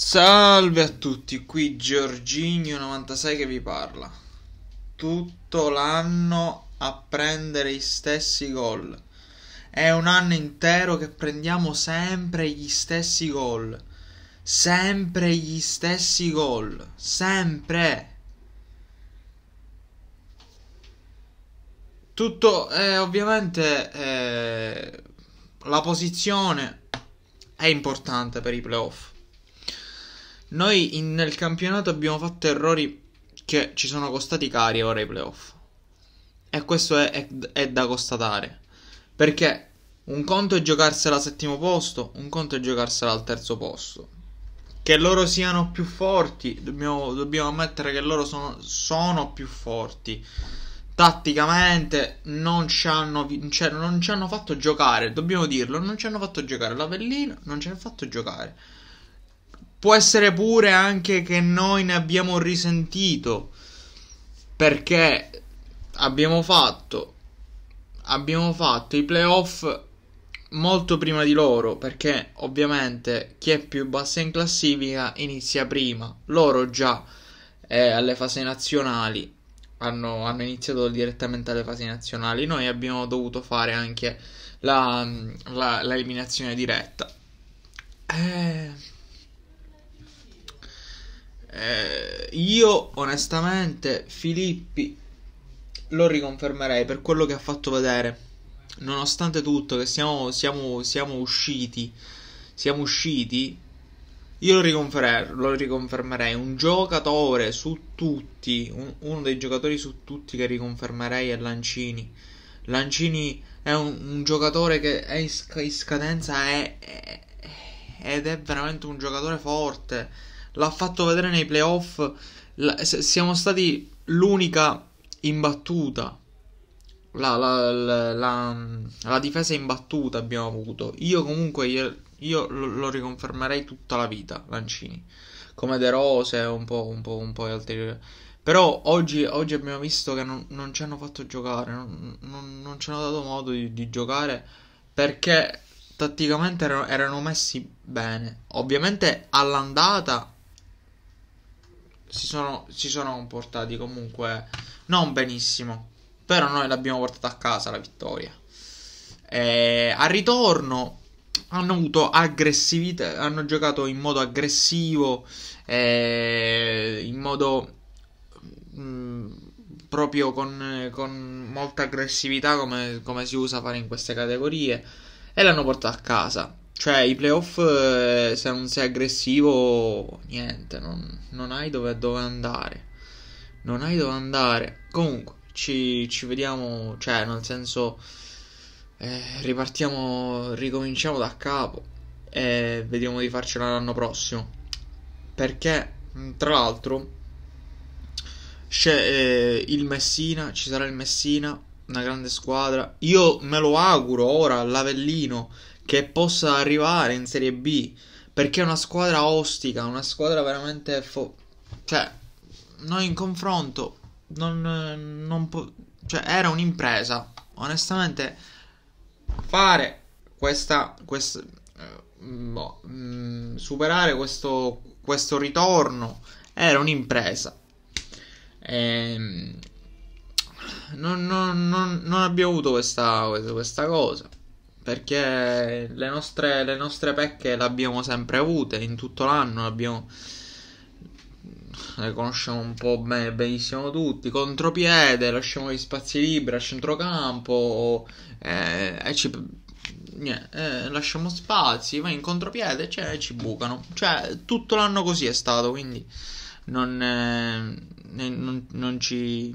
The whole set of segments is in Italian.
Salve a tutti, qui Giorginio96 che vi parla. Tutto l'anno a prendere gli stessi gol. È un anno intero che prendiamo sempre gli stessi gol. Sempre gli stessi gol. Sempre. Tutto eh, ovviamente eh, la posizione è importante per i playoff noi in, nel campionato abbiamo fatto errori che ci sono costati cari ora i playoff. E questo è, è, è da constatare. Perché un conto è giocarsela al settimo posto, un conto è giocarsela al terzo posto. Che loro siano più forti, dobbiamo, dobbiamo ammettere che loro sono, sono più forti tatticamente non ci, hanno, cioè, non ci hanno fatto giocare, dobbiamo dirlo, non ci hanno fatto giocare l'Avellino, non ci hanno fatto giocare. Può essere pure anche che noi ne abbiamo risentito perché abbiamo fatto, abbiamo fatto i playoff molto prima di loro perché ovviamente chi è più bassa in classifica inizia prima. Loro già eh, alle fasi nazionali hanno, hanno, iniziato direttamente alle fasi nazionali. Noi abbiamo dovuto fare anche la, la, l'eliminazione diretta. Eh eh, io onestamente Filippi lo riconfermerei per quello che ha fatto vedere. Nonostante tutto, che siamo, siamo, siamo usciti, siamo usciti, io lo riconfermerei, lo riconfermerei. Un giocatore su tutti, un, uno dei giocatori su tutti che riconfermerei è Lancini. Lancini è un, un giocatore che è in, scadenza è, è, ed è veramente un giocatore forte l'ha fatto vedere nei playoff. La, siamo stati l'unica imbattuta. La, la, la, difesa imbattuta abbiamo avuto. Io comunque io, io lo, lo, riconfermerei tutta la vita, Lancini. Come De Rose, un po', un po', un po' altri. Però oggi, oggi, abbiamo visto che non, non, ci hanno fatto giocare, non, non, non ci hanno dato modo di, di giocare perché tatticamente erano, erano, messi bene. Ovviamente all'andata si sono, si sono comportati comunque non benissimo. Però noi l'abbiamo portata a casa la vittoria. E al ritorno hanno avuto aggressività, hanno giocato in modo aggressivo, eh, in modo mh, mm, proprio con, con, molta aggressività come, come si usa fare in queste categorie e l'hanno portata a casa. Cioè, i playoff, eh, se non sei aggressivo, niente, non, non hai dove, dove, andare. Non hai dove andare. Comunque, ci, ci vediamo, cioè, nel senso, eh, ripartiamo, ricominciamo da capo e vediamo di farcela l'anno prossimo. Perché, tra l'altro, c'è eh, il Messina, ci sarà il Messina una grande squadra. Io me lo auguro ora l'Avellino che possa arrivare in Serie B perché è una squadra ostica, una squadra veramente fo- cioè noi in confronto non, non po- cioè era un'impresa. Onestamente fare questa, questa eh, boh, mh, mm, superare questo, questo ritorno era un'impresa. Ehm non, non, non, non abbiamo avuto questa, questa cosa perché le nostre, le nostre, pecche le abbiamo sempre avute in tutto l'anno, le, abbiamo, le conosciamo un po' bene, benissimo tutti, contropiede, lasciamo gli spazi liberi a centrocampo eh, e ci, eh, lasciamo spazi, vai in contropiede cioè, e ci bucano, cioè tutto l'anno così è stato, quindi non, eh, non, non ci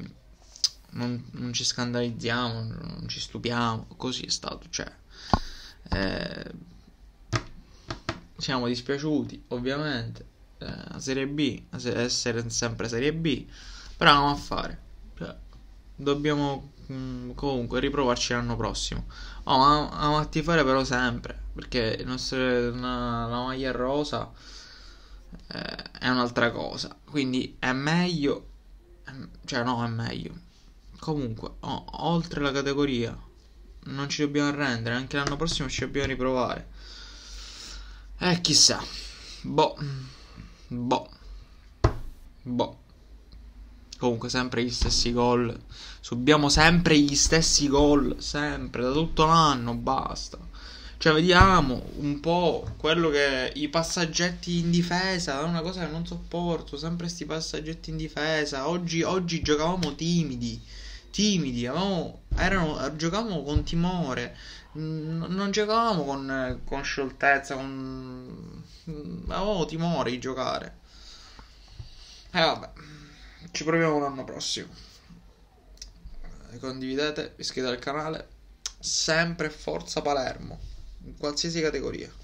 non, non ci scandalizziamo, non ci stupiamo, così è stato, cioè, eh, siamo dispiaciuti, ovviamente, la eh, Serie B, essere sempre Serie B, però andiamo a fare, cioè, dobbiamo mh, mm, comunque riprovarci l'anno prossimo, oh, andiamo a tifare però sempre, perché il nostro, una, la maglia rosa eh, è un'altra cosa, quindi è meglio, cioè no, è meglio Comunque, oh, oltre la categoria, non ci dobbiamo arrendere. Anche l'anno prossimo ci dobbiamo riprovare. Eh, chissà. Boh. Boh. Boh. Comunque, sempre gli stessi gol. Subiamo sempre gli stessi gol. Sempre, da tutto l'anno. Basta. Cioè, vediamo un po' quello che. I passaggetti in difesa. È una cosa che non sopporto. Sempre questi passaggetti in difesa. Oggi, oggi giocavamo timidi timidi, avevamo, erano, giocavamo con timore, n- non giocavamo con, con scioltezza, con... avevamo timore di giocare. E vabbè, ci proviamo l'anno prossimo. Condividete, iscrivetevi al canale. Sempre Forza Palermo, in qualsiasi categoria.